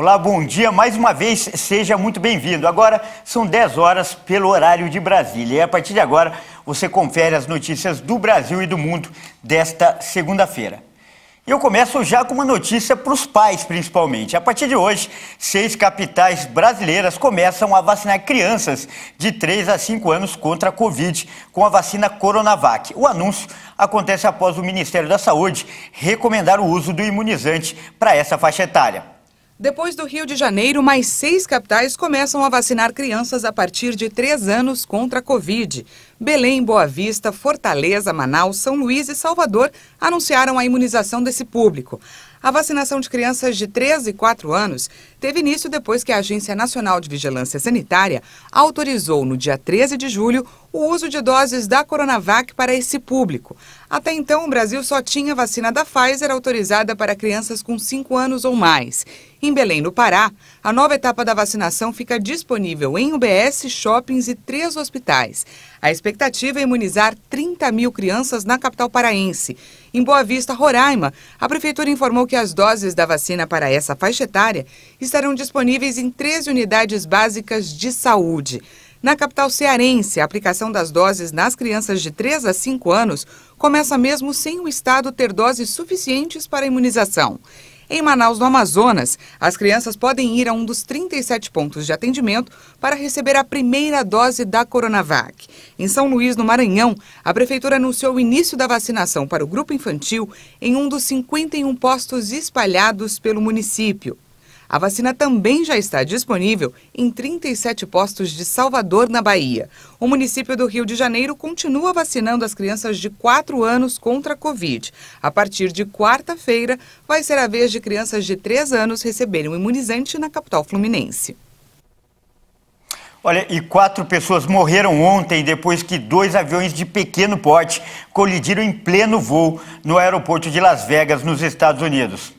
Olá, bom dia. Mais uma vez, seja muito bem-vindo. Agora são 10 horas pelo horário de Brasília. E a partir de agora, você confere as notícias do Brasil e do mundo desta segunda-feira. Eu começo já com uma notícia para os pais, principalmente. A partir de hoje, seis capitais brasileiras começam a vacinar crianças de 3 a 5 anos contra a Covid com a vacina Coronavac. O anúncio acontece após o Ministério da Saúde recomendar o uso do imunizante para essa faixa etária. Depois do Rio de Janeiro, mais seis capitais começam a vacinar crianças a partir de três anos contra a Covid. Belém, Boa Vista, Fortaleza, Manaus, São Luís e Salvador anunciaram a imunização desse público. A vacinação de crianças de 3 e 4 anos teve início depois que a Agência Nacional de Vigilância Sanitária autorizou, no dia 13 de julho, o uso de doses da Coronavac para esse público. Até então, o Brasil só tinha vacina da Pfizer autorizada para crianças com 5 anos ou mais. Em Belém, no Pará, a nova etapa da vacinação fica disponível em UBS, shoppings e três hospitais. A expectativa é imunizar 30 mil crianças na capital paraense. Em Boa Vista, Roraima, a prefeitura informou que as doses da vacina para essa faixa etária estarão disponíveis em 13 unidades básicas de saúde. Na capital cearense, a aplicação das doses nas crianças de 3 a 5 anos começa mesmo sem o Estado ter doses suficientes para a imunização. Em Manaus, no Amazonas, as crianças podem ir a um dos 37 pontos de atendimento para receber a primeira dose da Coronavac. Em São Luís, no Maranhão, a Prefeitura anunciou o início da vacinação para o grupo infantil em um dos 51 postos espalhados pelo município. A vacina também já está disponível em 37 postos de Salvador, na Bahia. O município do Rio de Janeiro continua vacinando as crianças de 4 anos contra a Covid. A partir de quarta-feira, vai ser a vez de crianças de 3 anos receberem o imunizante na capital fluminense. Olha, e quatro pessoas morreram ontem depois que dois aviões de pequeno porte colidiram em pleno voo no aeroporto de Las Vegas, nos Estados Unidos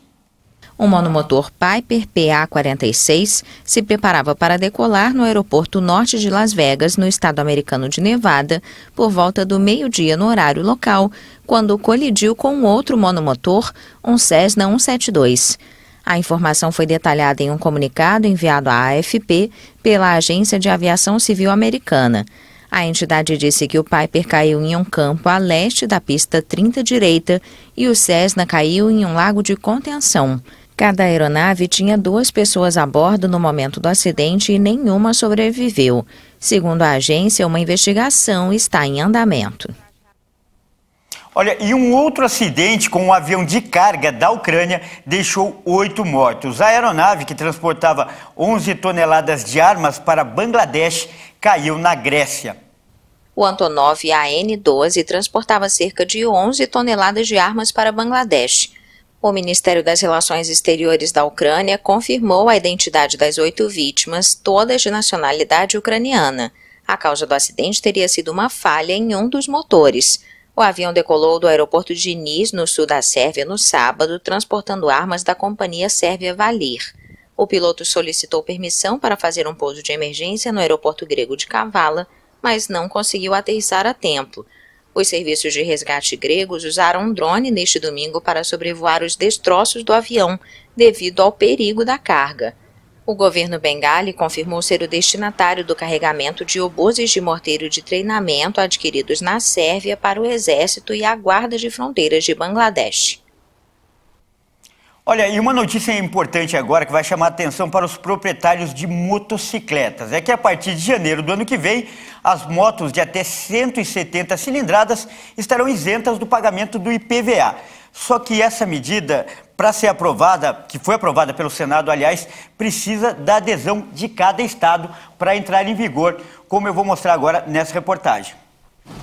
um monomotor Piper PA-46 se preparava para decolar no aeroporto norte de Las Vegas, no estado americano de Nevada, por volta do meio-dia no horário local, quando colidiu com outro monomotor, um Cessna 172. A informação foi detalhada em um comunicado enviado à AFP pela Agência de Aviação Civil Americana. A entidade disse que o Piper caiu em um campo a leste da pista 30 direita e o Cessna caiu em um lago de contenção. Cada aeronave tinha duas pessoas a bordo no momento do acidente e nenhuma sobreviveu. Segundo a agência, uma investigação está em andamento. Olha, e um outro acidente com um avião de carga da Ucrânia deixou oito mortos. A aeronave que transportava 11 toneladas de armas para Bangladesh caiu na Grécia. O Antonov AN-12 transportava cerca de 11 toneladas de armas para Bangladesh. O Ministério das Relações Exteriores da Ucrânia confirmou a identidade das oito vítimas, todas de nacionalidade ucraniana. A causa do acidente teria sido uma falha em um dos motores. O avião decolou do aeroporto de Nis, no sul da Sérvia, no sábado, transportando armas da companhia sérvia Valir. O piloto solicitou permissão para fazer um pouso de emergência no aeroporto grego de Kavala, mas não conseguiu aterrissar a tempo. Os serviços de resgate gregos usaram um drone neste domingo para sobrevoar os destroços do avião, devido ao perigo da carga. O governo bengali confirmou ser o destinatário do carregamento de obuses de morteiro de treinamento adquiridos na Sérvia para o Exército e a Guarda de Fronteiras de Bangladesh. Olha, e uma notícia importante agora que vai chamar a atenção para os proprietários de motocicletas. É que a partir de janeiro do ano que vem, as motos de até 170 cilindradas estarão isentas do pagamento do IPVA. Só que essa medida, para ser aprovada, que foi aprovada pelo Senado, aliás, precisa da adesão de cada estado para entrar em vigor, como eu vou mostrar agora nessa reportagem.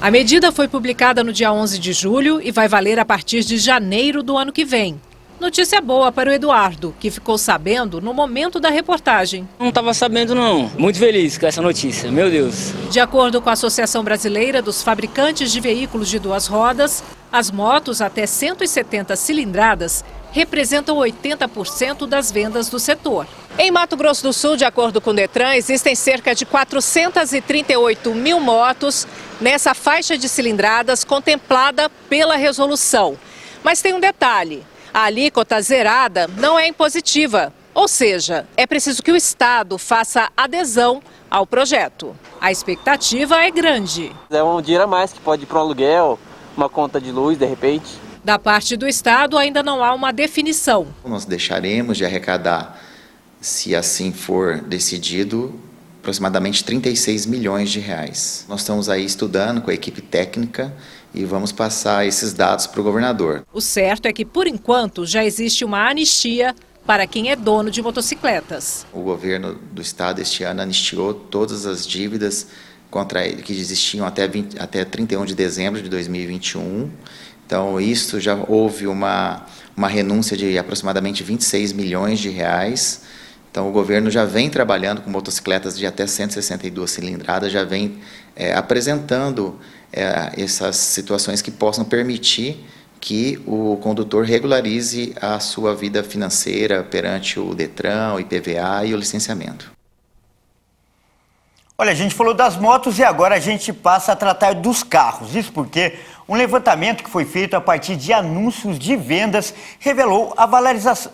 A medida foi publicada no dia 11 de julho e vai valer a partir de janeiro do ano que vem. Notícia boa para o Eduardo, que ficou sabendo no momento da reportagem. Não estava sabendo não. Muito feliz com essa notícia, meu Deus. De acordo com a Associação Brasileira dos Fabricantes de Veículos de Duas Rodas, as motos até 170 cilindradas representam 80% das vendas do setor. Em Mato Grosso do Sul, de acordo com o Detran, existem cerca de 438 mil motos nessa faixa de cilindradas contemplada pela resolução. Mas tem um detalhe: a alíquota zerada não é impositiva, ou seja, é preciso que o Estado faça adesão ao projeto. A expectativa é grande. É um dinheiro a mais que pode ir para um aluguel, uma conta de luz, de repente. Da parte do Estado, ainda não há uma definição. Nós deixaremos de arrecadar, se assim for decidido, aproximadamente 36 milhões de reais. Nós estamos aí estudando com a equipe técnica e vamos passar esses dados para o governador. O certo é que, por enquanto, já existe uma anistia para quem é dono de motocicletas. O governo do estado este ano anistiou todas as dívidas contra que existiam até, 20, até 31 de dezembro de 2021. Então, isso já houve uma, uma renúncia de aproximadamente 26 milhões de reais. Então, o governo já vem trabalhando com motocicletas de até 162 cilindradas, já vem é, apresentando é, essas situações que possam permitir que o condutor regularize a sua vida financeira perante o Detran, o IPVA e o licenciamento. Olha, a gente falou das motos e agora a gente passa a tratar dos carros. Isso porque um levantamento que foi feito a partir de anúncios de vendas revelou a,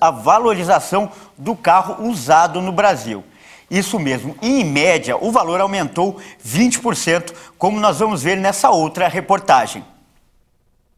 a valorização do carro usado no Brasil. Isso mesmo. E, em média, o valor aumentou 20%, como nós vamos ver nessa outra reportagem.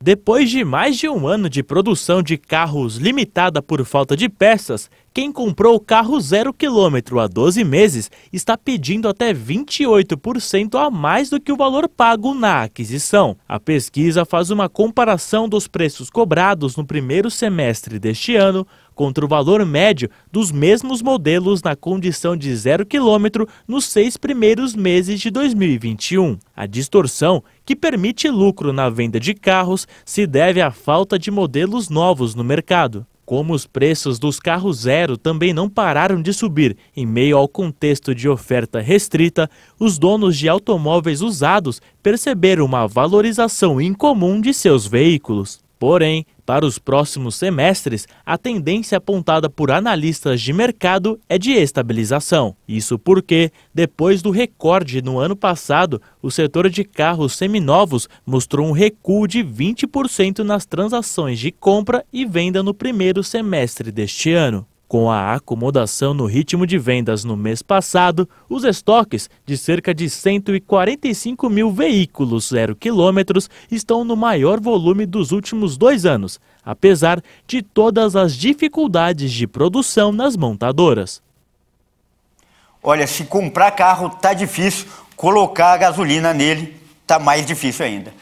Depois de mais de um ano de produção de carros limitada por falta de peças, quem comprou o carro zero quilômetro há 12 meses está pedindo até 28% a mais do que o valor pago na aquisição. A pesquisa faz uma comparação dos preços cobrados no primeiro semestre deste ano contra o valor médio dos mesmos modelos na condição de zero quilômetro nos seis primeiros meses de 2021. A distorção, que permite lucro na venda de carros, se deve à falta de modelos novos no mercado como os preços dos carros zero também não pararam de subir em meio ao contexto de oferta restrita, os donos de automóveis usados perceberam uma valorização incomum de seus veículos. Porém, para os próximos semestres, a tendência apontada por analistas de mercado é de estabilização. Isso porque, depois do recorde no ano passado, o setor de carros seminovos mostrou um recuo de 20% nas transações de compra e venda no primeiro semestre deste ano. Com a acomodação no ritmo de vendas no mês passado, os estoques de cerca de 145 mil veículos zero quilômetros estão no maior volume dos últimos dois anos, apesar de todas as dificuldades de produção nas montadoras. Olha, se comprar carro tá difícil, colocar a gasolina nele tá mais difícil ainda.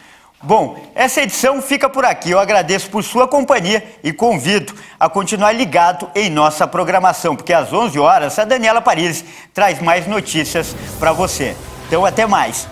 Bom, essa edição fica por aqui. Eu agradeço por sua companhia e convido a continuar ligado em nossa programação, porque às 11 horas a Daniela Paris traz mais notícias para você. Então, até mais.